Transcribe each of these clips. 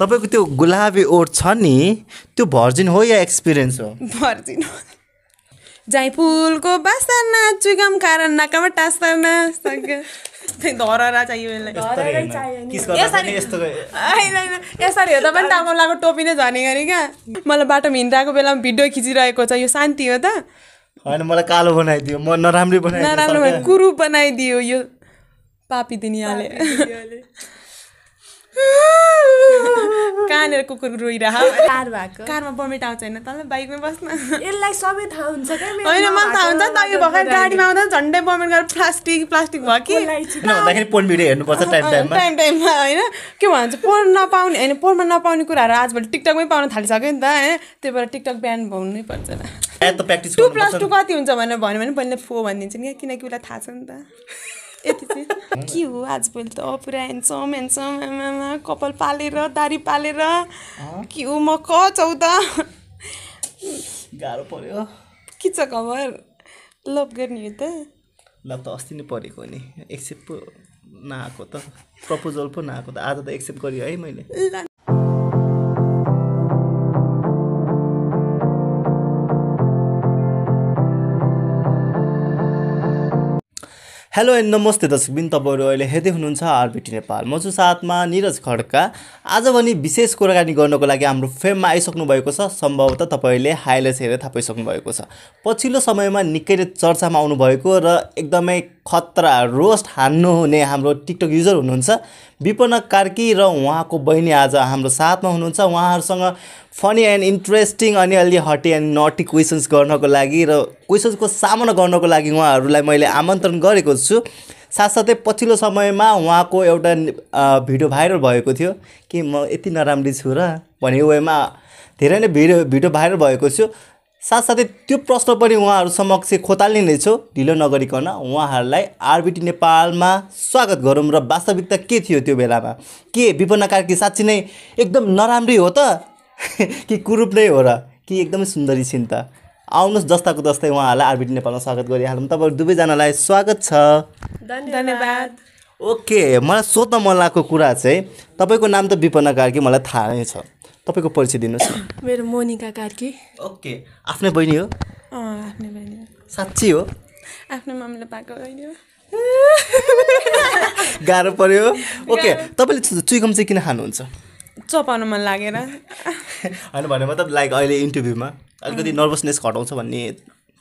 तपाईँको त्यो गुलाबी ओठ छ नि त्यो भर्जिन हो या एक्सपिरियन्स हो भर्जिन हो बासना फुलको चुगम कारण नाकामा टास्ताना धररा चाहियो यसरी हेर्दा पनि तामालाको टोपी नै झर्ने गरे क्या मलाई बाटो हिँडिरहेको बेलामा भिडियो खिचिरहेको छ यो शान्ति हो त होइन मलाई कालो बनाइदियो म नराम्रै बनाइ नराम्रो कुरु बनाइदियो यो पापी दुनियाँले कहाँनिर कुकुर रोइरहेको कार कारमा आउँछ होइन तल बाइकमै बस्न यसलाई सबै थाहा हुन्छ होइन मलाई थाहा हुन्छ त अघि भर्खर गाडीमा आउँदा झन्डै बमिट गरेर प्लास्टिक प्लास्टिक भयो कि टाइम टाइममा होइन के भन्छ पोर नपाउने होइन पोरमा नपाउने कुराहरू आजभोलि टिकटकमै पाउन थालिसक्यो नि त होइन त्यही भएर टिकटक बिहान भन्नै पर्छ टु प्लस टू कति हुन्छ भनेर भन्यो भने पहिले फोर भनिदिन्छ नि किनकि उसलाई थाहा छ नि त यति के हो आज आजभोलि त पुरा ह्यान्डसम ह्यान्डसम आमामा कपाल पालेर दारी पालेर के हो म चौध गाह्रो पर्यो के छ खबर लभ गर्ने हो त ल त अस्ति नै परेको नि एक्सेप्ट पो नआएको त प्रपोजल पो नआएको त आज त एक्सेप्ट गरियो है मैले हेलो एन्ड नमस्ते दर्शकबिन तपाईँहरू अहिले हेर्दै हुनुहुन्छ आरबिटी नेपाल म चाहिँ साथमा निरज खड्का आज भने विशेष कुराकानी गर्नको लागि हाम्रो फेममा आइसक्नु भएको छ सम्भवतः तपाईँले हाइलाइट्स हेरेर थाहा पाइसक्नु भएको छ पछिल्लो समयमा निकै नै चर्चामा आउनुभएको र एकदमै खतरा रोस्ट हान्नुहुने हाम्रो टिकटक युजर हुनुहुन्छ विपन्न कार्की र उहाँको बहिनी आज हाम्रो साथमा हुनुहुन्छ उहाँहरूसँग फनी एन्ड इन्ट्रेस्टिङ अनि अलि हटी एन्ड नटी क्वेसन्स गर्नको लागि र क्वेसन्सको सामना गर्नको लागि उहाँहरूलाई मैले आमन्त्रण गरेको छु साथसाथै पछिल्लो समयमा उहाँको एउटा भिडियो भाइरल भएको थियो कि म यति नराम्री छु र भन्ने वेमा धेरै नै भिडियो भिडियो भाइरल भएको छु साथसाथै त्यो प्रश्न पनि उहाँहरू समक्ष खोताल्ने नै छु ढिलो नगरिकन उहाँहरूलाई आरबिटी नेपालमा स्वागत गरौँ र वास्तविकता के थियो त्यो बेलामा के विपन्न कार्की साँच्ची नै एकदम नराम्री हो त कि कुरूप नै हो र कि एकदमै सुन्दरी छिन् त आउनुहोस् जस्ताको जस्तै उहाँहरूलाई आरबिटी नेपालमा स्वागत गरिहालौँ तपाईँहरू दुवैजनालाई स्वागत छ धन्यवाद ओके मलाई सोध्न मन लागेको कुरा चाहिँ तपाईँको नाम त विपन्न कार्की मलाई थाहा नै छ तपाईँको परिचय दिनुहोस् न मेरो मोनिका कार्की ओके आफ्नै बहिनी हो आफ्नै बहिनी हो साँच्ची हो आफ्नो पाएको बहिनी हो गाह्रो पर्यो ओके तपाईँले चुइगम चाहिँ किन खानुहुन्छ चपाउनु मन लागेर होइन भने मतलब लाइक अहिले इन्टरभ्यूमा अलिकति नर्भसनेस घटाउँछ भन्ने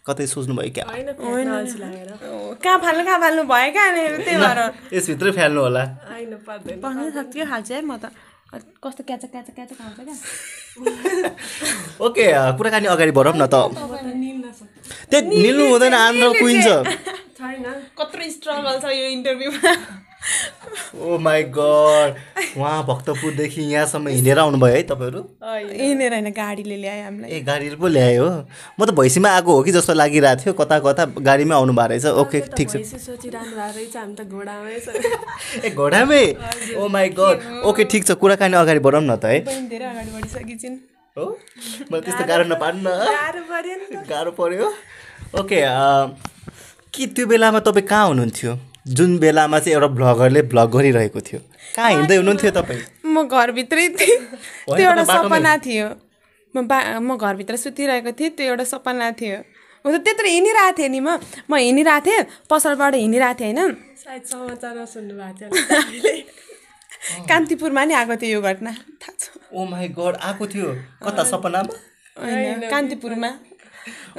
कतै सोच्नुभयो क्या कहाँ फाल्नु कहाँ फाल्नु भयो क्या यसभित्रै फाल्नु होला म त कस्तो क्याच क्याच क्याच खान्छ क्या ओके कुराकानी अगाडि बढौँ न त त्यही निल्नु हुँदैन आन्द्र क्विन छ कत्रो स्ट्रगल छ यो इन्टरभ्यूमा ओ माई गड उहाँ भक्तपुरदेखि यहाँसम्म हिँडेर आउनुभयो है तपाईँहरू हिँडेर होइन गाडीले ल्यायो हामीलाई ए गाडीले पो ल्यायो हो म त भैँसीमा आएको हो कि जस्तो लागिरहेको थियो कता कता गाडीमै आउनु भएको रहेछ ओके ठिक छ ए घोडामै ओ माई गड ओके ठिक छ कुराकानी अगाडि बढाउँ न त है हो मलाई त्यस्तो गाह्रो नपार्नु न गाह्रो पऱ्यो ओके के त्यो बेलामा तपाईँ कहाँ हुनुहुन्थ्यो जुन बेलामा चाहिँ एउटा ब्लगरले ब्लग गरिरहेको थियो कहाँ हिँड्दै हुनुहुन्थ्यो तपाईँ म घरभित्रै थिएँ त्यो एउटा सपना थियो म बा म घरभित्र सुतिरहेको थिएँ त्यो एउटा सपना थियो म त त्यत्रो हिँडिरहेको थिएँ नि म म हिँडिरहेको थिएँ पसलबाट हिँडिरहेको थिएँ होइन सायद समाचार सुन्नु भएको थियो कान्तिपुरमा नि आएको थियो यो घटना थाहा छ ओ माई गड आएको थियो कता सपनामा कान्तिपुरमा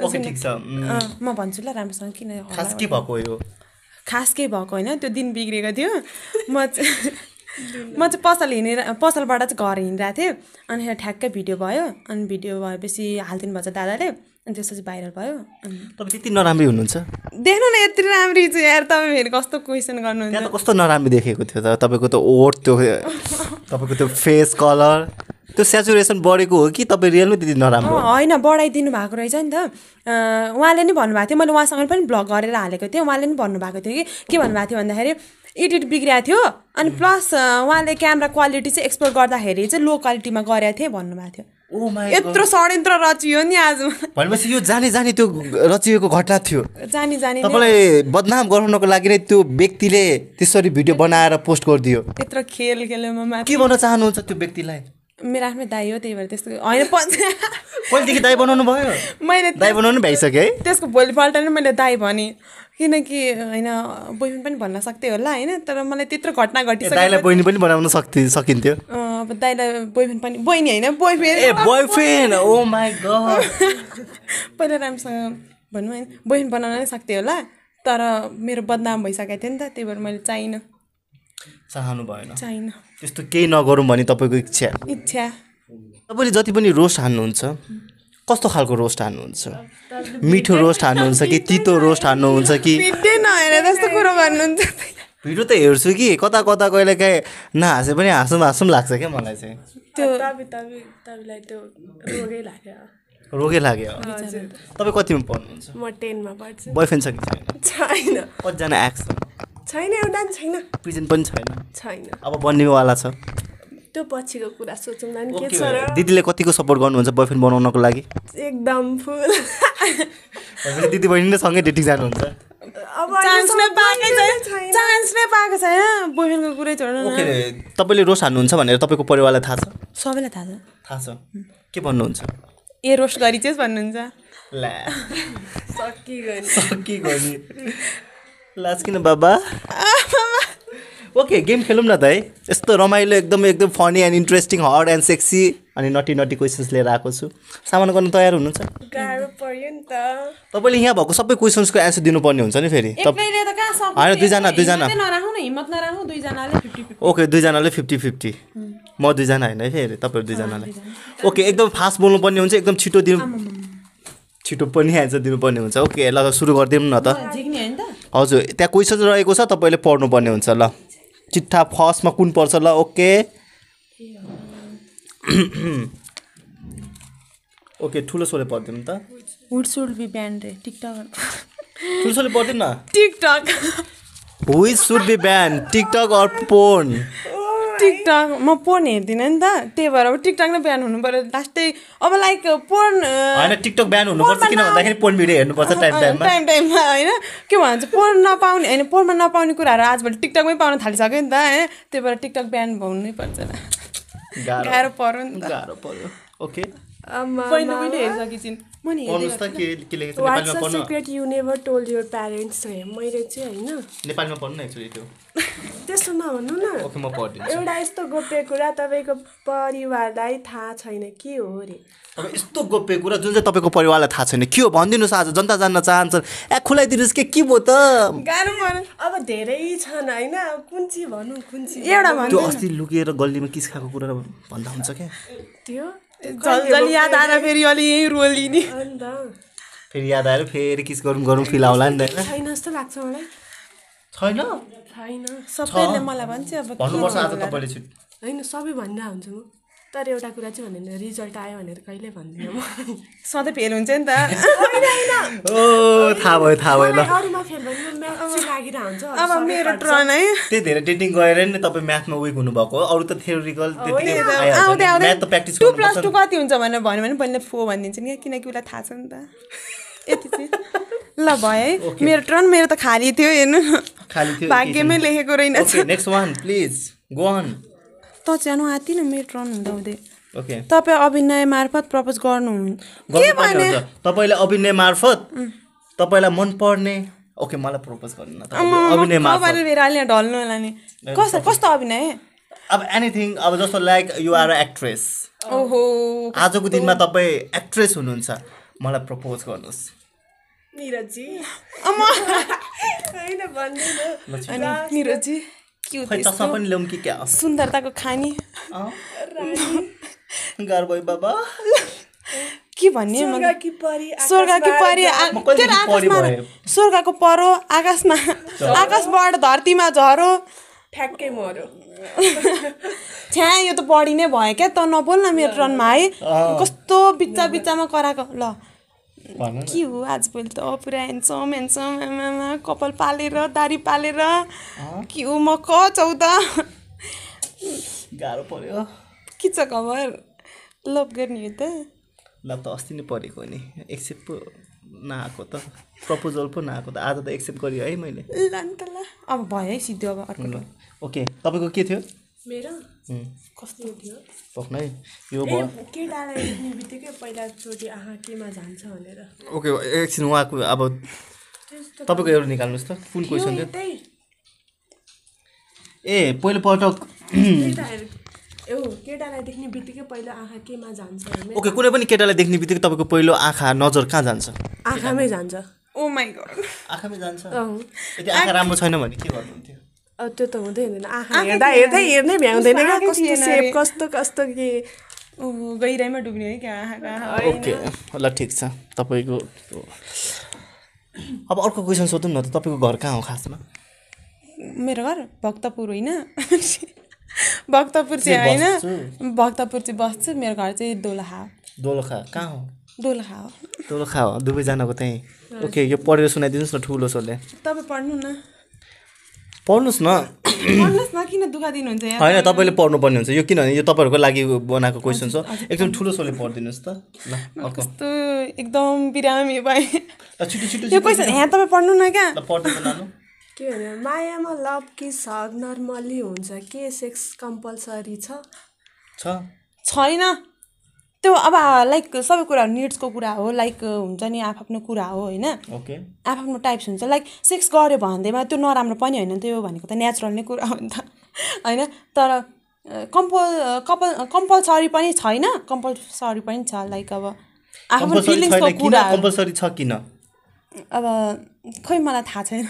ओके ठिक छ म भन्छु ल राम्रोसँग किन खास के भएको यो खास केही भएको होइन त्यो दिन बिग्रेको थियो म म चाहिँ पसल हिँडेर पसलबाट चाहिँ घर हिँडिरहेको थिएँ अनि ठ्याक्कै भिडियो भयो अनि भिडियो भएपछि हालिदिनु भएछ दादाले अनि त्यसपछि भाइरल भयो तपाईँ त्यति नराम्रै हुनुहुन्छ देख्नु न यति राम्री चाहिँ यार तपाईँ फेरि कस्तो क्वेसन गर्नुहुन्छ कस्तो नराम्रो देखेको थियो त तपाईँको त ओट त्यो तपाईँको त्यो फेस कलर त्यो सेचुरेसन बढेको हो कि तपाईँ रियलमै त्यति नराम्रो होइन बढाइदिनु भएको रहेछ नि त उहाँले नि भन्नुभएको थियो मैले उहाँसँग पनि भ्लग गरेर हालेको थिएँ उहाँले नि भन्नुभएको थियो कि के भन्नुभएको थियो भन्दाखेरि एडिट बिग्रिएको थियो अनि mm. प्लस उहाँले क्यामरा क्वालिटी चाहिँ एक्सप्लोर गर्दाखेरि चाहिँ लो क्वालिटीमा गरेको थिएँ भन्नुभएको थियो oh यत्रो षड्यन्त्र रचियो नि आज भनेपछि यो जाने जाने त्यो रचिएको घटना थियो जाने जाने तपाईँलाई बदनाम गराउनको लागि नै त्यो व्यक्तिले त्यसरी भिडियो बनाएर पोस्ट गरिदियो यत्रो खेल खेल्यो के भन्न चाहनुहुन्छ त्यो व्यक्तिलाई मेरो आफ्नो दाई हो त्यही भएर त्यस्तो होइन पहिलेदेखि दाई बनाउनु भयो मैले दाई बनाउनु भइसकेँ है त्यसको भोलिपल्ट नै मैले दाई भने किनकि होइन बहिनी पनि भन्न सक्थेँ होला होइन तर मलाई त्यत्रो घटना घटिसक्यो दाईलाई बहिनी पनि बनाउन सक्थ्यो सकिन्थ्यो अब दाईलाई बोइफ्रेन्ड पनि बहिनी होइन बोयफ्रेन्ड ए बोयफ्रेन्ड ओ माई गड पहिला राम्रोसँग भनौँ होइन बहिनी बनाउन नै सक्थेँ होला तर मेरो बदनाम भइसकेको थियो नि त त्यही भएर मैले चाहिनँ चाहनु भएन चाहिनँ त्यस्तो केही नगरौँ भने तपाईँको इच्छा इच्छा तपाईँले जति पनि रोस्ट हान्नुहुन्छ कस्तो खालको रोस्ट हान्नुहुन्छ मिठो रोस्ट हान्नुहुन्छ कि तितो रोस्ट हान्नुहुन्छ कि त्यस्तो कुरो भन्नुहुन्छ भिडियो त हेर्छु कि कता कता कहिले काहीँ नहाँसे पनि हाँसौँ हाँसौँ लाग्छ क्या मलाई चाहिँ त्यो रोगै लाग्यो तपाईँ कतिमा पढ्नुहुन्छ म टेनमा पढ्छु बोयफ्रेन्ड छ छैन कतिजना एक्स छैन एउटा पनि छैन प्रिजेन्ट पनि छैन छैन अब बन्नेवाला छ त्यो पछिको कुरा सोचौँ नानी के छ र दिदीले कतिको सपोर्ट गर्नुहुन्छ बोयफ्रेन्ड बनाउनको लागि एकदम फुल दिदी बहिनी नै सँगै डेटिङ जानुहुन्छ अब छोड्नु तपाईँले रोस हान्नुहुन्छ भनेर तपाईँको परिवारलाई थाहा छ सबैलाई थाहा छ थाहा छ के भन्नुहुन्छ ए रोस्ट भन्नुहुन्छ गरी चाहिँ भन्नुहुन्छ लाज किन बाबा ओके गेम खेलौँ न त है यस्तो रमाइलो एकदम एकदम funny and interesting hard and sexy अनि नटी नटी क्वेसन्स लिएर आएको छु सामान गर्न तयार हुनुहुन्छ तपाईँले यहाँ भएको सबै क्वेसन्सको एन्सर दिनुपर्ने हुन्छ नि फेरि होइन दुईजना दुईजना ओके दुईजनाले फिफ्टी फिफ्टी म दुईजना होइन है फेरि तपाईँहरू दुईजनालाई ओके एकदम फास्ट बोल्नुपर्ने हुन्छ एकदम छिटो दिनु छिटो पनि एन्सर दिनुपर्ने हुन्छ ओके ल सुरु गरिदिउँ न त हजुर त्यहाँ क्वेसन रहेको छ तपाईँले पढ्नुपर्ने हुन्छ ल चिट्ठा फर्स्टमा कुन पर्छ ल ओके ओके ठुलो सोले पढिदिनु त वुड सुड बी ब्यान्ड रे टिकटक ठुलो सोले पढिदिनु न टिकटक हुइ be banned TikTok or porn TikTok म पोर्न हेर्दिनँ नि त त्यही भएर अब टिकटक नै बिहान हुनु पऱ्यो लास्टै अब लाइक पोर्न होइन टिकटक बिहान हुनुपर्छ किन भन्दाखेरि पोर्न भिडियो हेर्नुपर्छ टाइम टाइममा टाइम टाइममा होइन के भन्छ पोर्न नपाउने होइन पोर्नमा नपाउने कुराहरू आजभोलि टिकटकमै पाउन थालिसक्यो नि त होइन त्यही भएर टिकटक बिहान हुनै पर्छ गाह्रो पऱ्यो नि त गाह्रो पऱ्यो ओके पहिलो पनि मैले चाहिँ पढ्नु त्यो त्यस्तो नभन्नु न एउटा यस्तो गोप्य कुरा तपाईँको परिवारलाई थाहा छैन के हो अरे अब यस्तो गोप्य कुरा जुन चाहिँ तपाईँको परिवारलाई थाहा छैन के हो भनिदिनुहोस् आज जनता जान्न चाहन्छन् ए खुलाइदिनुहोस् के के भयो त अब धेरै छन् होइन कुन चाहिँ भनौँ कुन चाहिँ एउटा अस्ति लुकेर गल्लीमा किस खाएको कुरा भन्दा हुन्छ क्या त्यो फेरि अलि रोलिने अन्त फेरि याद आएर फेरि किस गरौँ गरौँ फिल आउला नि त छैन जस्तो लाग्छ मलाई छैन छैन सबैले मलाई भन्छ अब होइन सबै भनिरहेको हुन्छ म तर एउटा कुरा चाहिँ भन्दैन रिजल्ट आयो भनेर कहिले भन्दिनँ म सधैँ फेल हुन्छ नि त थाहा भयो थाहा भयो अब मेरो ट्रन है त्यही धेरै डेटिङ गएर नि तपाईँ म्याथमा विक हुनुभएको अरू त थ्योरिकल टु प्लस टू कति हुन्छ भनेर भन्यो भने पहिला फोर भनिदिन्छु नि किनकि उसलाई थाहा छ नि त यति चाहिँ ल भयो है मेरो ट्रन मेरो त खाली थियो हेर्नु भाग्यमै लेखेको रहेन next one please go on सानो आति न मेरो टर्न हुँदा हुँदै तपाईँ अभिनय मार्फत प्रपोज गर्नु के तपाईँले अभिनय मार्फत तपाईँलाई मनपर्ने ओके मलाई प्रपोज गर्नु अभिनय मार्फत मेरो ढल्नु होला नि कस्तो कस्तो अभिनय अब एनिथिङ अब जस्तो लाइक यु आर एक्ट्रेस ओहो आजको दिनमा तपाईँ एक्ट्रेस हुनुहुन्छ मलाई प्रपोज गर्नुहोस् निरजी निरजी सुन्दरताको खानी घर भयो बाबा के भन्ने स्वर्गकी परी स्वर्गको परो आकाशमा आकाशबाट धरतीमा झरो ठ्याक्कै मर्यो छ्या यो त बढी नै भयो क्या त नबोल्न मेरो रनमा है कस्तो बिच्चा बिच्चामा कराएको ल के हो आज भोलि त पुरा हेन्सम हेन्सम आमामा कपाल पालेर दारी पालेर के हो म क चौध गाह्रो पऱ्यो के छ खबर लभ गर्ने हो त लभ त अस्ति नै परेको नि एक्सेप्ट पो नआएको त प्रपोजल पो नआएको त आज त एक्सेप्ट गरियो है मैले ल त ल अब भयो है सिधो अब अर्को ओके तपाईँको के थियो यो ओके एकछिन उहाँको अब तपाईँको एउटा निकाल्नुहोस् त फुल क्वेसन ए पहिलोपटक पहिलो केमा ओके कुनै पनि केटालाई देख्ने बित्तिकै तपाईँको पहिलो आँखा नजर कहाँ जान्छ आँखामै जान्छ ओ oh माई गड आँखामै जान्छ यदि आँखा राम्रो छैन भने के गर्नुहुन्थ्यो त्यो त हुँदै हुँदैन आँखा हेर्दा हेर्दै हेर्नै भ्याउँदैन क्या कस्तो सेप कस्तो कस्तो के गहिराइमा डुब्ने है क्या ओके ल ठिक छ तपाईँको अब अर्को क्वेसन सोधौँ न त तपाईँको घर कहाँ हो खासमा मेरो घर भक्तपुर होइन भक्तपुर चाहिँ होइन भक्तपुर चाहिँ बस्छु मेरो घर चाहिँ दोलखा दोलखा कहाँ हो दोलखा हो दोलखा हो दुवैजनाको त्यहीँ ओके यो पढेर सुनाइदिनुहोस् न ठुलो सोले तपाईँ पढ्नु न पढ्नुहोस् न पढ्नुहोस् न किन दुःख दिनुहुन्छ होइन तपाईँले पढ्नु पर्ने हुन्छ यो किनभने यो तपाईँहरूको लागि बनाएको क्वेसन छ एकदम ठुलो सोले पढिदिनुहोस् त ल कस्तो एकदम बिरामी भयो यो क्वेसन यहाँ तपाईँ पढ्नु न क्या के भने मायामा लभ कि सब नर्मली हुन्छ के सेक्स कम्पलसरी छ छैन त्यो अब लाइक सबै कुरा निड्सको कुरा हो लाइक हुन्छ नि आफ्नो कुरा हो होइन आफ्नो टाइप्स हुन्छ लाइक सेक्स गऱ्यो भन्दैमा त्यो नराम्रो पनि होइन त्यो भनेको त नेचुरल नै कुरा हो नि त होइन तर कम्पल कपल कम्पलसरी पनि छैन कम्पलसरी पनि छ लाइक अब आफ्नो फिलिङ्सको कुरा कम्पलसरी छ किन अब खोइ मलाई थाहा छैन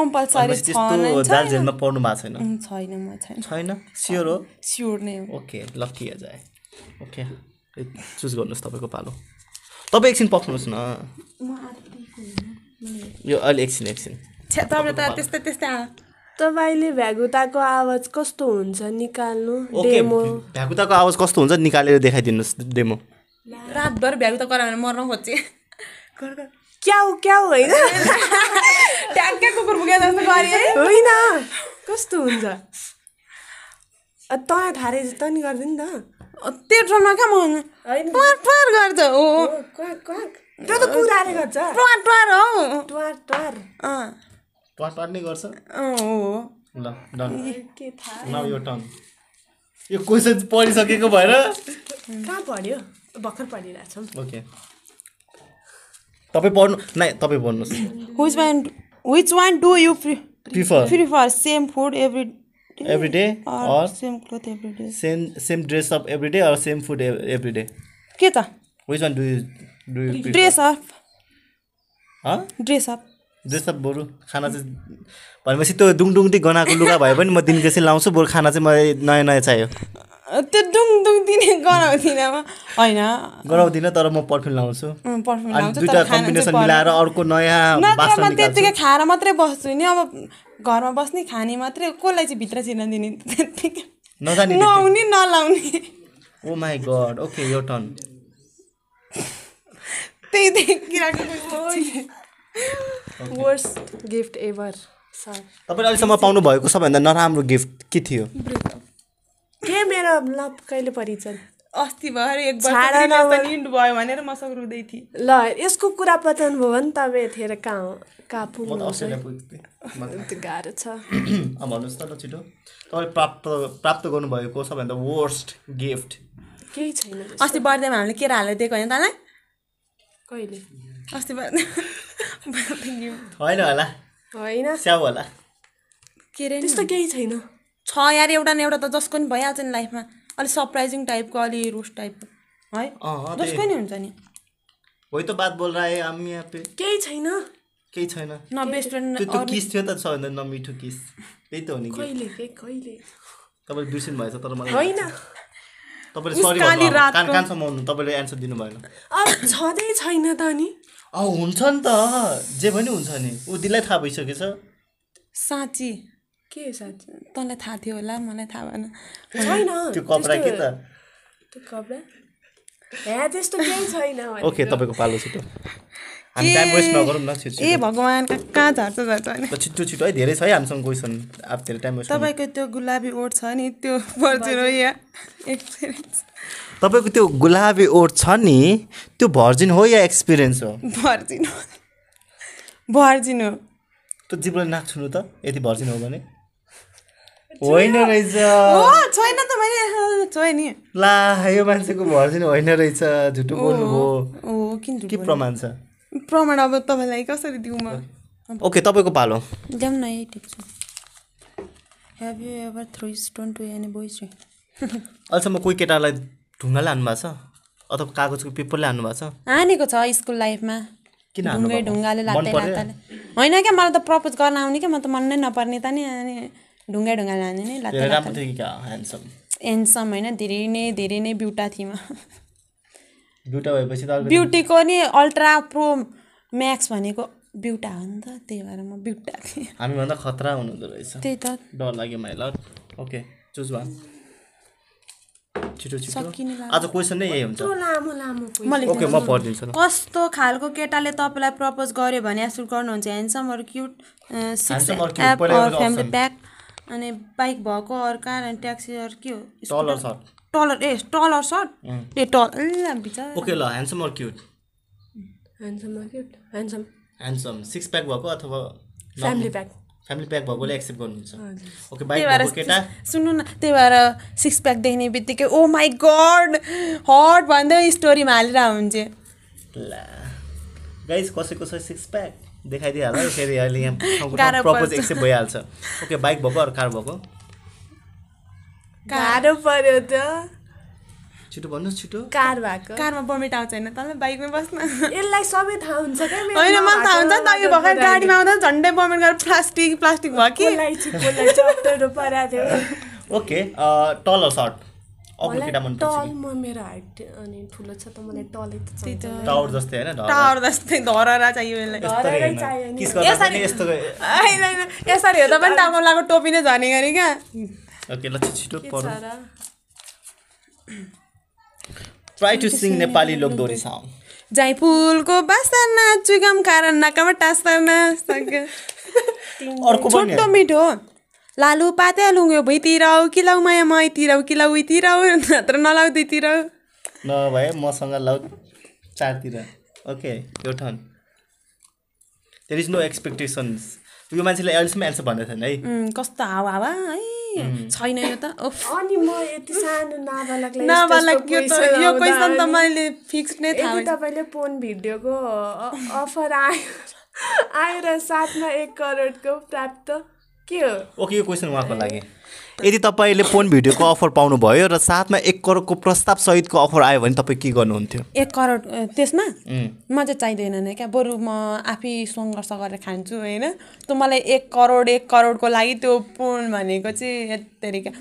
कम्पलसरी छैन छैन म छैन छैन स्योर हो स्योर नै ओके लक्की ओके चुज गर्नुहोस् तपाईँको पालो तपाईँ एकछिन पक्नुहोस् न यो अहिले एकछिन एकछिन तपाईँ त त्यस्तै त्यस्तै तपाईँले भ्यागुताको आवाज कस्तो हुन्छ निकाल्नु डेमो भ्यागुताको आवाज कस्तो हुन्छ निकालेर देखाइदिनुहोस् डेमो रातभर भ्यागुता करायो भने मर्न खोज्छ क्याउ क्याउ होइन कुकुर पुगे जस्तो गरे होइन कस्तो हुन्छ तँ थाहा रहेछ त नि गरिदिनु त त्यो ड्रममा कहाँ मगाउनु ट्वार ट्वार गर्छ हो त्यो त कुराले गर्छ ट्वार ट्वार हौ ट्वार ट्वार अँ ट्वार ट्वार नै गर्छ हो ल डन नाउ यो टर्न यो क्वेसन पढिसकेको भएर कहाँ पढ्यो भर्खर पढिरहेछौँ ओके तपाईँ पढ्नु नै तपाईँ पढ्नुहोस् which one which one do you prefer prefer same food every every day or same cloth every day same same dress up every day or same food every day के त which one do do dress up ह dress up dress up बरु खाना चाहिँ भनेपछि त्यो डुङडुङ गनाएको लुगा भए पनि म दिनको चाहिँ लाउँछु बरु खाना चाहिँ मलाई नयाँ नयाँ चाहियो त्यो डुङ डुङ दिने गराउँदिनँमा होइन गराउँदिनँ तर म पर्फ्युम लाउँछु पर्फ्युम लाउँछु कम्बिनेसन मिलाएर अर्को नयाँ त्यत्तिकै खाएर मात्रै बस्छु नि अब घरमा बस्ने खाने मात्रै कसलाई चाहिँ भित्र छिर्न दिने त्यत्तिकै नहुने नलाउने ओ माई गड ओके यो टर्न त्यही त्यही वर्स्ट गिफ्ट एभर तपाईँले अहिलेसम्म पाउनुभएको सबैभन्दा नराम्रो गिफ्ट के थियो के मेरो लप कहिले परिचय अस्ति भएर एक इन्ड भयो भनेर म रुँदै थिएँ ल यसको कुरा पचाउनु भयो भने तपाईँ यतिखेर कहाँ कहाँ पुग्नु छ भन्नुहोस् न ल छिटो तपाईँ प्राप्त प्राप्त गर्नुभएको सबैभन्दा वर्स्ट गिफ्ट केही छैन अस्ति बर्थडेमा हामीले केरा हालेर दिएको होइन तँलाई कहिले अस्ति होइन होला होइन स्याउ होला के अरे त्यस्तो केही छैन छ यार एउटा न एउटा त जसको नि भइहाल्छ नि लाइफमा अलिक सरप्राइजिङ टाइपको अलि रोस्ट टाइपको है जसको नि हुन्छ नि वही त बात बोल रहा है यहाँ पे केही छैन केही छैन न बेस्ट फ्रेन्ड त्यो त किस थियो त छ भन्दा न मिठो किस त्यही त हो नि कहिले कहिले तपाईँ बिर्सिनु भएछ तर मलाई होइन तपाईँले सरी कान कानसम्म आउनु तपाईँले एन्सर दिनु भएन अब छँदै छैन त नि अँ हुन्छ नि त जे पनि हुन्छ नि ऊ दिललाई थाहा भइसकेछ साँच्ची के साथी तँलाई थाहा थियो होला मलाई थाहा भएन छैन त्यो कपडा के त त्यो कपडा ए त्यस्तो केही छैन ओके तपाईँको पालो छिटो ए भगवान् कहाँ झर्छ झर्छ छिटो छिटो है धेरै छ है हामीसँग क्वेसन अब धेरै टाइम तपाईँको त्यो गुलाबी ओट छ नि त्यो भर्जिन हो या एक्सपिरियन्स तपाईँको त्यो गुलाबी ओट छ नि त्यो भर्जिन हो या एक्सपिरियन्स हो भर्जिन हो भर्जिन हो त्यो जिब्रो नाच्नु त यति भर्जिन हो भने होइन रहेछ छैन त मैले छैन ला यो मान्छेको भर चाहिँ होइन रहेछ झुटो बोल्नु हो के प्रमाण छ प्रमाण अब तपाईँलाई कसरी दिउँ म ओके तपाईँको पालो जाउँ न यही टिप्छु छ have you ever throw stone to any boys अहिलेसम्म कोही केटालाई ढुङ्गाले हान्नु भएको छ अथवा कागजको पेपरले हान्नु भएको छ हानेको छ स्कुल लाइफमा किन ढुङ्गै ढुङ्गाले लाग्दैन होइन क्या मलाई त प्रपोज गर्न आउने क्या म त मन नै नपर्ने त नि अनि ढुङ्गा ढुङ्गा लाने नै ह्यान्डसम होइन धेरै नै धेरै नै ब्युटा थिएँ ब्युटीको नि अल्ट्रा प्रो म्याक्स भनेको ब्युटा हो नि त त्यही भएर म ब्युटा थिएँ हामीभन्दा खतरा हुनुहुँदो रहेछ त्यही त डर लाग्यो my lot okay choose one आज नै यही हुन्छ लामो लामो ओके म कस्तो खालको केटाले तपाईँलाई प्रपोज गर्यो भने सुट गर्नुहुन्छ handsome or cute six family pack अनि बाइक भएको अर्का अनि ट्याक्सी अर्के हो taller sir taller a taller sir a tall बिचार ओके ल handsome or cute handsome or cute handsome handsome six pack भएको अथवा फ्यामिली प्याक फ्यामिली प्याक भएकोले एक्सेप्ट गर्नुहुन्छ ओके बाइक भएर केटा सुन्नु न त्यही भएर सिक्स प्याक देख्ने बित्तिकै ओ माई गड हट भन्दै स्टोरीमा हालेर हुन्छ ल गाइस कसैको छ सिक्स प्याक देखाइदियो होला फेरि अहिले यहाँ प्रपोज एक्सेप्ट भइहाल्छ ओके बाइक भएको अरू कार भएको गाह्रो पर्यो त छिटो भन्नुहोस् छिटो कार भएको कारमा पर्मिट आउँछ होइन तल बाइकमै बस्न यसलाई सबै थाहा हुन्छ होइन मलाई थाहा हुन्छ नि त यो भर्खर गाडीमा आउँदा झन्डै पर्मिट गरेर प्लास्टिक प्लास्टिक भयो कि ओके टल सर्ट म मेरो हाइट अनि ठुलो छ त मलाई त टावर जस्तै हैन टावर जस्तै यसरी हेर्दा पनि टोपी नै झर्ने गरी क्या छिटो ट्राई टु सिङ नेपाली लोकदोरी बासना चुगम कारण नाकामा अर्को छोटो मिठो लालु पाते लुङ्ग्यो कि किलाउ माया कि किलाउ उतिरौ नत्र नलाउ दुईतिर नभए मसँग लाउ चारतिर ओके यो ठन देयर इज नो एक्सपेक्टेसन्स यो मान्छेले अहिलेसम्म एन्सर भन्दै थिएन है कस्तो हावा हावा है छैन यो त अनि म यति सानो नाबालक नाबालक यो त यो क्वेसन त मैले फिक्स नै थाहा तपाईँले फोन भिडियोको अफर आयो आएर साथमा एक करोडको प्राप्त के हो ओके यो क्वेसन उहाँको लागि यदि तपाईँले फोन भिडियोको अफर पाउनुभयो र साथमा एक करोडको प्रस्ताव सहितको अफर आयो भने तपाईँ के गर्नुहुन्थ्यो एक करोड त्यसमा म चाहिँ चाहिँदैन नि क्या बरु म आफै सङ्घर्ष गरेर खान्छु होइन त मलाई एक करोड एक करोडको लागि त्यो पोन भनेको चाहिँ यत्तरी क्या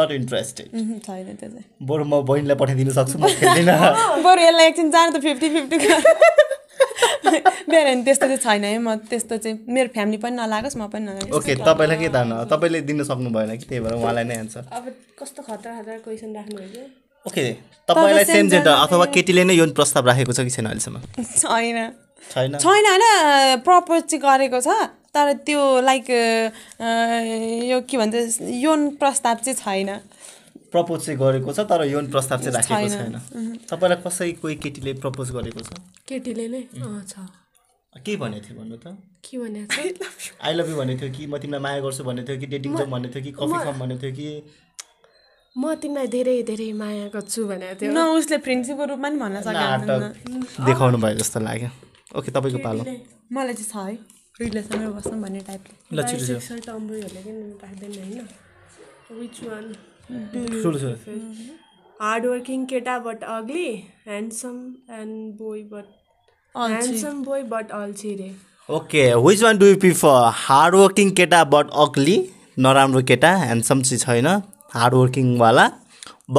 नट इन्ट्रेस्टेड छैन त्यो चाहिँ बरु म बहिनीलाई पठाइदिनु सक्छु म बरु यसलाई एकछिन जानु त फिफ्टी फिफ्टी बिहान त्यस्तो चाहिँ छैन है म त्यस्तो चाहिँ मेरो फ्यामिली पनि नलागोस् म पनि नलागोस् ओके तपाईँलाई के थाहा तपाईँले दिन सक्नु भएन कि त्यही भएर उहाँलाई नै एन्सर अब कस्तो खतरा खतरा क्वेसन राख्नुहुन्छ ओके तपाईँलाई सेम जेन्डर अथवा केटीले नै यो प्रस्ताव राखेको छ कि छैन अहिलेसम्म छैन छैन छैन होइन प्रपोज चाहिँ गरेको छ तर त्यो लाइक यो के भन्छ यौन प्रस्ताव चाहिँ छैन प्रपोज चाहिँ गरेको छ तर यौन प्रस्ताव चाहिँ राखेको छैन तपाईँलाई कसै कोही केटीले प्रपोज गरेको छ केटीले नै छ के भनेको थियो भन्नु त के भनेको आई लभ यु भनेको थियो कि म तिमीलाई माया गर्छु भनेको थियो कि डेटिङ जाउँ भनेको थियो कि कफी कम भनेको थियो कि म तिमीलाई धेरै धेरै माया गर्छु भनेको थियो न उसले प्रिन्सिपल रूपमा नि भन्न सक्छ देखाउनु भयो जस्तो लाग्यो ओके तपाईँको पालो मलाई चाहिँ छ है रिलेसनमै बस्नु भन्ने टाइपले ल छिटो छ अम्बुहरूले किन राख्दैन होइन विच वान हार्ड वर्किङ केटा but ugly handsome and boy but handsome boy but अल्छी रे okay which one do you prefer hard working केटा बट अग्ली नराम्रो केटा ह्यान्डसम चाहिँ छैन हार्ड वर्किङवाला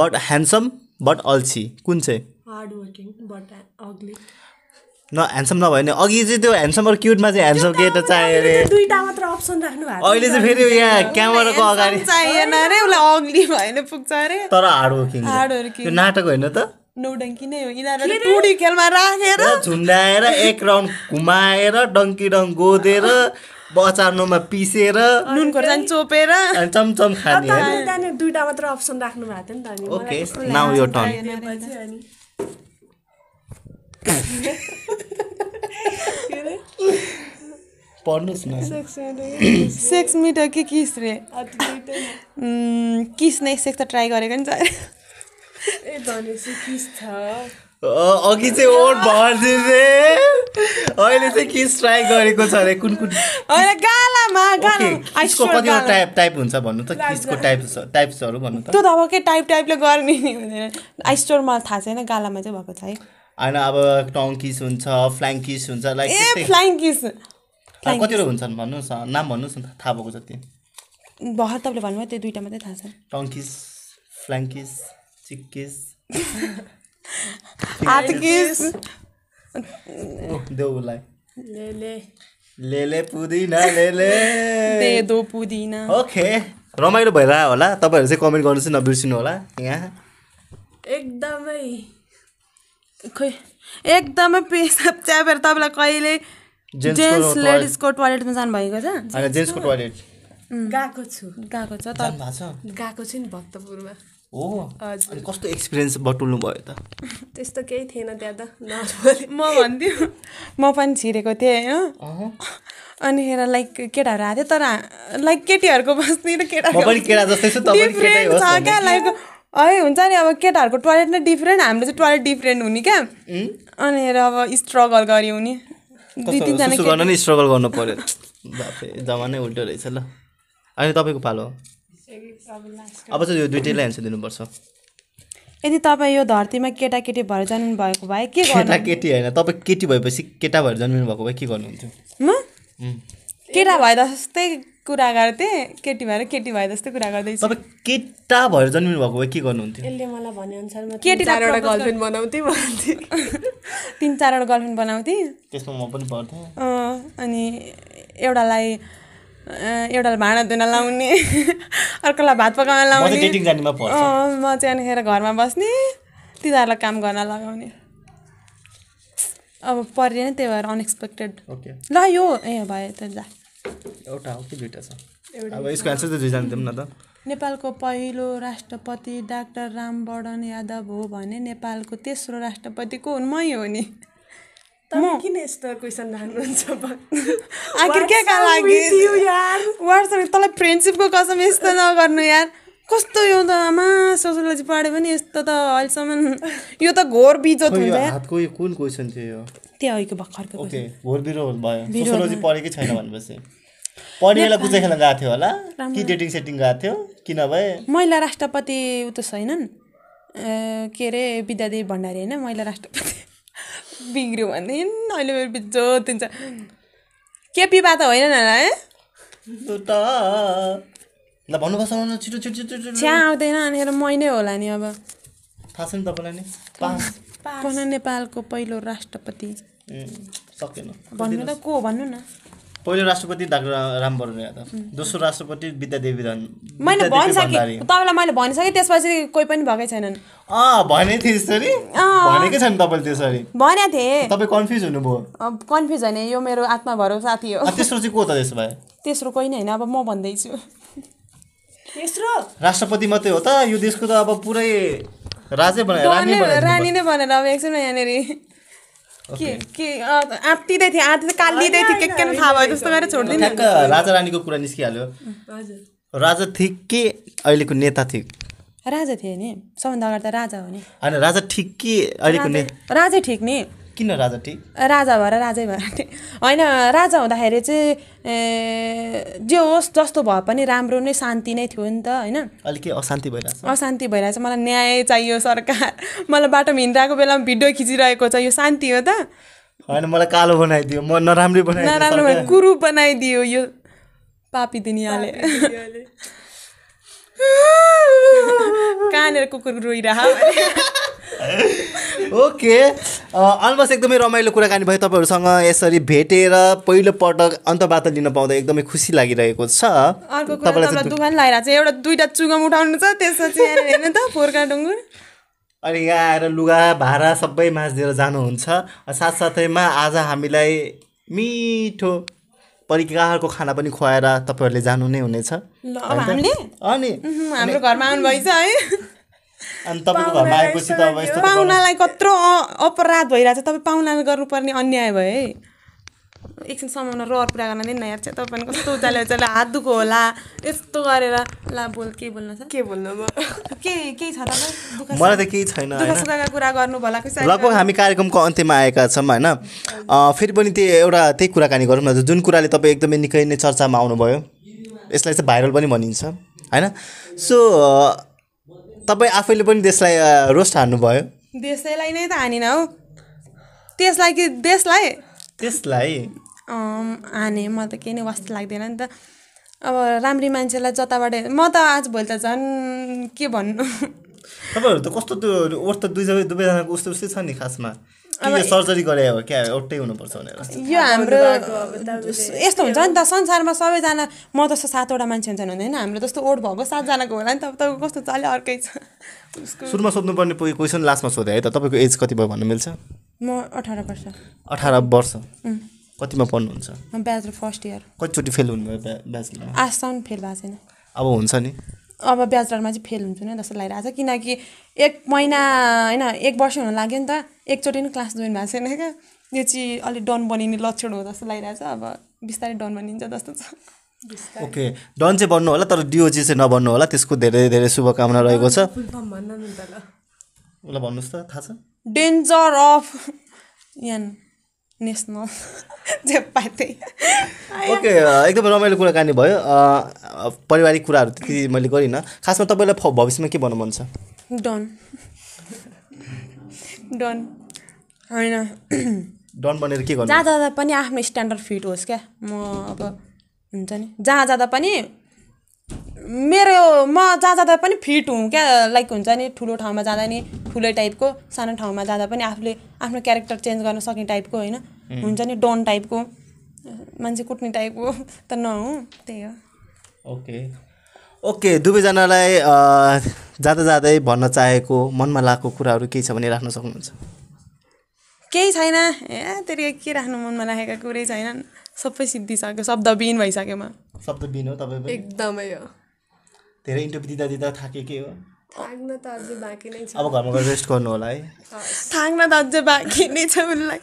बट ह्यान्डसम बट अल्छी कुन चाहिँ हार्ड वर्किङ बट अग्ली न ह्यान्सम नभयो भने अघि चाहिँ त्यो ह्यान्डसम र क्युटमा चाहिँ के त चाहियो अरे दुईवटा मात्र अप्सन राख्नु भएको अहिले चाहिँ फेरि यहाँ क्यामेराको अगाडि चाहिएन अरे उसलाई अग्ली भएन पुग्छ अरे तर हार्ड वर्किङ हार्ड यो नाटक होइन त नौडङ्की नै हो यिनीहरूले टुडी खेलमा राखेर झुन्डाएर एक राउन्ड घुमाएर डङ्की डङ गोदेर बचार्नुमा पिसेर नुन खोर्सानी चोपेर चमचम खाने त्यहाँनिर दुइटा मात्र अप्सन राख्नु भएको थियो नि त ओके नाउ यो टर्न पढ्नुहोस् न सेक्स मिटर कि किस रे किस नै सेक्स त ट्राई गरेको नि अघि चाहिँ ओट भर्थ्यो रे अहिले चाहिँ किस ट्राई गरेको छ अरे कुन कुन गालामा किसको कतिवटा टाइप टाइप हुन्छ भन्नु त किसको टाइप टाइप्सहरू भन्नु त त्यो त अब के टाइप टाइपले गर्ने नि हुँदैन आइस्टोरमा थाहा छैन गालामा चाहिँ भएको छ है होइन अब टङ्किस हुन्छ फ्ल्याङ्किस हुन्छ लाइक फ्ल्याङ्किस कतिवटा हुन्छन् भन्नुहोस् न नाम भन्नुहोस् न थाहा भएको जति भर्खर तपाईँले भन्नुभयो त्यो दुइटा मात्रै थाहा छ टङ्किस फ्ल्याङ्किस चिक्किस किस देउलाई लेले पुदिना लेले दो पुदिना ओके रमाइलो भइरहेको होला तपाईँहरू चाहिँ कमेन्ट गर्नु नबिर्सिनु होला यहाँ एकदमै खोइ एकदमै पेसाब च्यापेर तपाईँलाई कहिले जेन्ट्स लेडिजको टोयलेटमा जानुभएको छ जेन्ट्सको टोयलेट गएको छु गएको छ तर गएको छु नि भक्तपुरमा हो अनि कस्तो एक्सपिरियन्स बटुल्नु भयो त त्यस्तो केही थिएन त्यहाँ त म भन्थ्यो म पनि छिरेको थिएँ होइन हेर लाइक केटाहरू आएको थियो तर लाइक केटीहरूको बस्ने र केटा केटा जस्तै छ क्या लाइक है हुन्छ नि अब केटाहरूको टोयलेट नै डिफ्रेन्ट हाम्रो चाहिँ टोयलेट डिफ्रेन्ट हुने क्या अनि अब स्ट्रगल गऱ्यो नि दुई तिनजना स्ट्रगल गर्नु पऱ्यो जमानै उल्टो रहेछ ल अहिले तपाईँको पालो अब चाहिँ यो दुइटैलाई एन्सर दिनुपर्छ यदि तपाईँ यो धरतीमा केटाकेटी भएर जन्मिनु भएको भए के केटाकेटी होइन तपाईँ केटी भएपछि केटा भएर जन्मिनु भएको भए के गर्नुहुन्थ्यो केटा भए त जस्तै कुरा गर्थेँ केटी भएर केटी भए जस्तो कुरा गर्दैछु केटा भएर जन्मिनु भएको भए के गर्नुहुन्थ्यो यसले मलाई म केटी चारवटा गर्लफ्रेन्ड बनाउँथेँ तिन चारवटा गर्लफ्रेन्ड बनाउँथेँ त्यसमा म पनि पढ्थेँ अनि एउटालाई एउटालाई भाँडा धुन लाउने अर्कोलाई भात पकाउन लाउने म चाहिँ अनिखेर घरमा बस्ने तिनीहरूलाई काम गर्न लगाउने अब परेन त्यही भएर अनएक्सपेक्टेड ल यो ए भयो त जा एउटा हो कि दुइटा छ अब यसको एन्सर त दुईजना दिउँ न त नेपालको पहिलो राष्ट्रपति डाक्टर रामवरण यादव हो भने नेपालको तेस्रो राष्ट्रपति को हुन् मै हो नि किन यस्तो क्वेसन राख्नुहुन्छ आखिर के का लागि वाट्सएप तँलाई फ्रेन्डसिपको कसम यस्तो नगर्नु यार कस्तो यो त आमा सोसियोलोजी पढ्यो भने यस्तो त अहिलेसम्म यो त घोर बिजोत हुन्छ हातको यो कुन क्वेसन थियो यो त्यो अघिको भर्खरको ओके भोर बिरुवा सोसियोलोजी पढेकै छैन भनेपछि पढ्ने बेला कुचै खेल्न गएको थियो होला कि डेटिङ सेटिङ गएको थियो किनभए महिला राष्ट्रपति ऊ त छैनन् के अरे विद्यादेवी भण्डारी होइन महिला राष्ट्रपति बिग्रियो भने अहिले मेरो बिजो तिन्छ केपीबा त होइन होला है ल भन्नुपर्छ छिटो छिटो छिटो छ्या आउँदैन अनि मै नै होला नि अब थाहा छ नि तपाईँलाई नि नेपालको पहिलो राष्ट्रपति सकेन भन्नु त को भन्नु न पहिलो राष्ट्रपति डाक्टर रामवरण यादव दोस्रो राष्ट्रपति विद्यादेवी मैले भनिसकेँ तपाईँलाई मैले भनिसकेँ त्यसपछि कोही पनि भएकै छैनन् अँ भनेको थिएँ त्यसरी भनेकै छैन तपाईँले त्यसरी भनेको थिएँ तपाईँ कन्फ्युज हुनुभयो कन्फ्युज होइन यो मेरो आत्मा भरो साथी हो तेस्रो चाहिँ को त त्यसो भए तेस्रो कोही नै होइन अब म भन्दैछु तेस्रो राष्ट्रपति मात्रै हो त यो देशको त अब पुरै राजै बनाएर रानी नै बनाएर अब एकछिन यहाँनिर के के आत्तिँदै थिएँ आँति त कालिँदै थिएँ के के थाहा भयो जस्तो गरेर छोडिदिनु राजा रानीको कुरा निस्किहाल्यो राजा थिए के अहिलेको नेता थिए राजा थिए नि सबभन्दा अगाडि त राजा हो नि होइन राजा ठिक के अहिलेको राजा ठिक नि किन राजा टी राजा भएर राजै भएर होइन राजा हुँदाखेरि चाहिँ जे होस् जस्तो भए पनि राम्रो नै शान्ति नै थियो नि त होइन अलिक अशान्ति भइरहेछ अशान्ति भइरहेछ मलाई न्याय चाहियो सरकार मलाई बाटो हिँडिरहेको बेलामा भिडियो खिचिरहेको छ यो शान्ति हो त होइन मलाई कालो बनाइदियो म नराम्रै बनाइदियो नराम्रो कुरु बनाइदियो यो पापी दुनियाँले कहाँनिर कुकुर रोइरह ओके अलमोस्ट एकदमै रमाइलो कुराकानी भयो तपाईँहरूसँग यसरी भेटेर पहिलो पटक अन्तबाट लिन पाउँदा एकदमै खुसी लागिरहेको छ एउटा दुइटा चुगम उठाउनु छ त्यसपछि त फोर्का अनि यहाँ आएर लुगा भाडा सबै माझिदिएर जानुहुन्छ साथसाथैमा आज हामीलाई मिठो परिकारको खाना पनि खुवाएर तपाईँहरूले जानु नै हुनेछ अनि हाम्रो घरमा है अनि घरमा आएपछि त अब यस्तो पाहुनालाई कत्रो अपराध भइरहेछ तपाईँ पाहुनाले गर्नुपर्ने अन्याय भयो है एकछिन समाउन रहर पुरा गर्न दिन हेर्छ तपाईँ कस्तो उचाले उचाले हात दुखो होला यस्तो गरेर ला बोल के बोल्नु छ के बोल्नु म के केही छ मलाई त केही छैन कुरा गर्नु भला लगभग हामी कार्यक्रमको अन्त्यमा आएका छौँ होइन फेरि पनि त्यही एउटा त्यही कुराकानी गरौँ न जुन कुराले तपाईँ एकदमै निकै नै चर्चामा आउनुभयो यसलाई चाहिँ भाइरल पनि भनिन्छ होइन सो तपाईँ आफैले पनि देशलाई रोस्ट हान्नुभयो देशैलाई नै त हानिन हौ त्यसलाई कि देशलाई त्यसलाई हाने म त केही नै वास्तै लाग्दैन नि त अब राम्री मान्छेलाई जताबाट म त आज भोलि त झन् के भन्नु तपाईँहरू त कस्तो त्यो वर्ष त दुईजना दुवैजनाको उस्तो उस्तै छ नि खासमा सर्जरी गरे हो क्या एउटै हुनुपर्छ भनेर यो हाम्रो यस्तो हुन्छ नि त संसारमा सबैजना म जस्तो सातवटा मान्छे हुन्छन् हुँदैन हाम्रो जस्तो ओट भएको सातजनाको होला नि त तपाईँको कस्तो चाल अर्कै छ सुरुमा सोध्नुपर्ने क्वेसन लास्टमा सोधेँ है त तपाईँको एज कति भयो भन्नु मिल्छ म अठार वर्ष अठार वर्ष कतिमा पढ्नुहुन्छ ब्याचलर फर्स्ट इयर कतिचोटि फेल हुनुभयो ब्याचलरमा आजसम्म फेल भएको छैन अब हुन्छ नि अब ब्याचलरमा चाहिँ फेल हुन्छ नि जस्तो लागिरहेको छ किनकि एक महिना होइन एक वर्ष हुन लाग्यो नि त एकचोटि नै क्लास जोइन भएको छैन क्या यो चाहिँ अलिक डन बनिने लक्षण हो जस्तो लागिरहेछ अब बिस्तारै डन बनिन्छ जस्तो छ ओके डन चाहिँ बन्नु होला तर डिओजी चाहिँ नबन्नु होला त्यसको धेरै धेरै शुभकामना रहेको छ भन्नुहोस् त थाहा छ डेन्जर अफ यहाँ नेसनल च्याप्पाते ओके एकदम रमाइलो कुराकानी भयो पारिवारिक कुराहरू त्यति मैले गरिनँ खासमा तपाईँलाई भविष्यमा के भन्नु मन छ डन डन होइन डन भनेर के गर्नु जहाँ जाँदा पनि आफ्नो स्ट्यान्डर्ड फिट होस् क्या म अब हुन्छ नि जहाँ जाँदा पनि मेरो म जहाँ जाँदा पनि फिट हुँ क्या लाइक हुन्छ नि ठुलो ठाउँमा जाँदा नि ठुलै टाइपको सानो ठाउँमा जाँदा पनि आफूले आफ्नो क्यारेक्टर चेन्ज गर्न सक्ने टाइपको होइन हुन्छ नि डन टाइपको मान्छे कुट्ने टाइपको त नहुँ त्यही हो ओके ओके दुवैजनालाई जाँदा जाँदै भन्न चाहेको मनमा लागेको कुराहरू केही छ भने राख्न सक्नुहुन्छ केही छैन ए तेरि के राख्नु मनमा राखेको कुरै छैनन् सबै सिद्धिसक्यो शब्दविहीन भइसक्यो म शब्दविहीन हो तपाईँ एकदमै हो धेरै इन्टरभ्यू दिँदा दिँदा थाके के हो थाक्न त अझै बाँकी नै छ अब घरमा रेस्ट गर्नु होला है थाक्न त अझै बाँकी नै छ उसलाई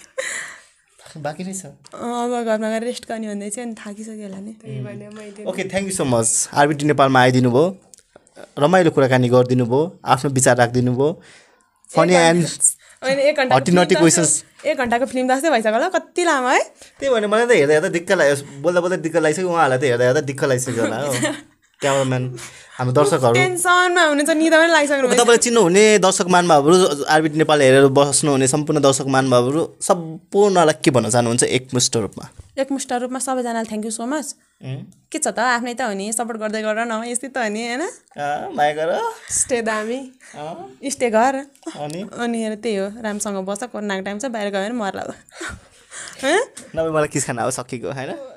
बाँकी नै छ अब घरमा गएर रेस्ट गर्ने भन्दै चाहिँ अनि थाकिसक्यो होला नि okay thank you so much आरबिटी नेपालमा आइदिनु भयो रमाइलो कुराकानी गरिदिनु भयो आफ्नो विचार राखिदिनु भयो फनी एन्ड हटी नटी क्वेसन्स एक घन्टाको फिल्म जस्तै भइसक्यो होला कति लामो है त्यही भएर मलाई त हेर्दा हेर्दा दिक्क लाग्यो बोल्दा बोल्दै दिक्क लागिसक्यो उहाँहरूलाई त हेर्दा हेर्दा दिक्क लागिसक्यो होला हो क्यामराम्यान हाम्रो दर्शकहरू टेन्सनमा हुनुहुन्छ निदा पनि तपाईँले चिन्नुहुने दर्शक महानुभावहरू आरबिटी नेपाल हेरेर बस्नुहुने सम्पूर्ण दर्शक महानुभावहरू सम्पूर्णलाई के भन्न चाहनुहुन्छ एकमुष्ट रूपमा एकमुष्ट रूपमा सबैजनालाई थ्याङ्क यू सो मच के छ त आफ्नै त हो नि सपोर्ट गर्दै गर न यस्तै त हो नि होइन स्टे दामी स्टे घर अनि त्यही हो राम्रोसँग बस कोरोनाको टाइम छ बाहिर गयो भने मर्ला नभए मलाई किस खान अब सकेको होइन